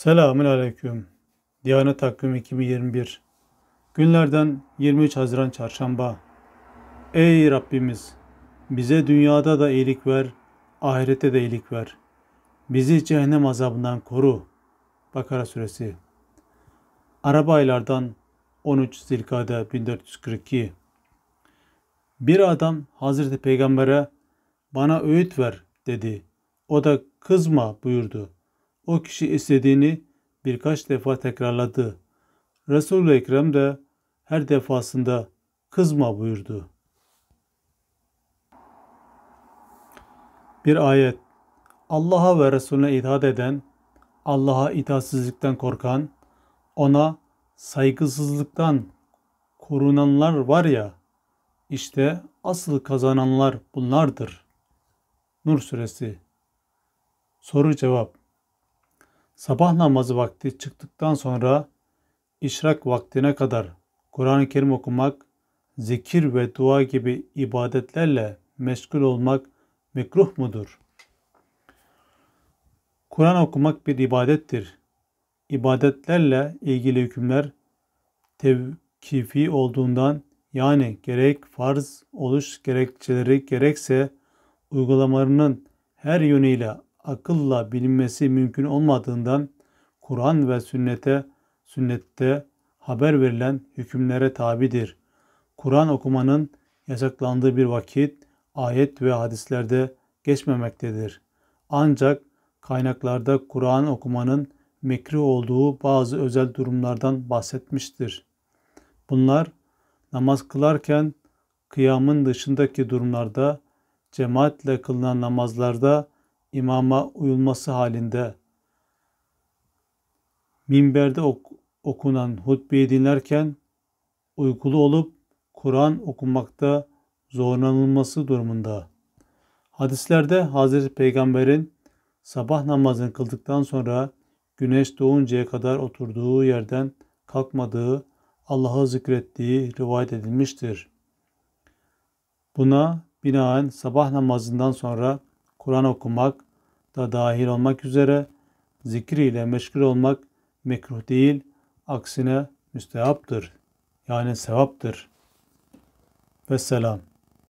Selamün Aleyküm. Diyanet Takvim 2021 Günlerden 23 Haziran Çarşamba Ey Rabbimiz! Bize dünyada da iyilik ver, ahirette de iyilik ver. Bizi cehennem azabından koru. Bakara Suresi Arabaylardan aylardan 13 Zilkade 1442 Bir adam Hazreti Peygamber'e bana öğüt ver dedi. O da kızma buyurdu.'' O kişi istediğini birkaç defa tekrarladı. Resul-i Ekrem de her defasında kızma buyurdu. Bir ayet Allah'a ve Resulüne itaat eden, Allah'a itaatsizlikten korkan, ona saygısızlıktan korunanlar var ya, işte asıl kazananlar bunlardır. Nur Suresi Soru Cevap Sabah namazı vakti çıktıktan sonra işrak vaktine kadar Kur'an-ı Kerim okumak, zikir ve dua gibi ibadetlerle meşgul olmak mekruh mudur? Kur'an okumak bir ibadettir. İbadetlerle ilgili hükümler tevkifi olduğundan yani gerek farz oluş gerekçeleri gerekse uygulamalarının her yönüyle akılla bilinmesi mümkün olmadığından Kur'an ve sünnete sünnette haber verilen hükümlere tabidir. Kur'an okumanın yasaklandığı bir vakit ayet ve hadislerde geçmemektedir. Ancak kaynaklarda Kur'an okumanın mekri olduğu bazı özel durumlardan bahsetmiştir. Bunlar namaz kılarken kıyamın dışındaki durumlarda, cemaatle kılınan namazlarda imama uyulması halinde minberde ok okunan hutbeyi dinlerken uykulu olup Kur'an okunmakta zorlanılması durumunda. Hadislerde Hazreti Peygamber'in sabah namazını kıldıktan sonra güneş doğuncaya kadar oturduğu yerden kalkmadığı, Allah'ı zikrettiği rivayet edilmiştir. Buna binaen sabah namazından sonra Kur'an okumak da dahil olmak üzere zikriyle meşgul olmak mekruh değil, aksine müstehaptır. Yani sevaptır. Vesselam.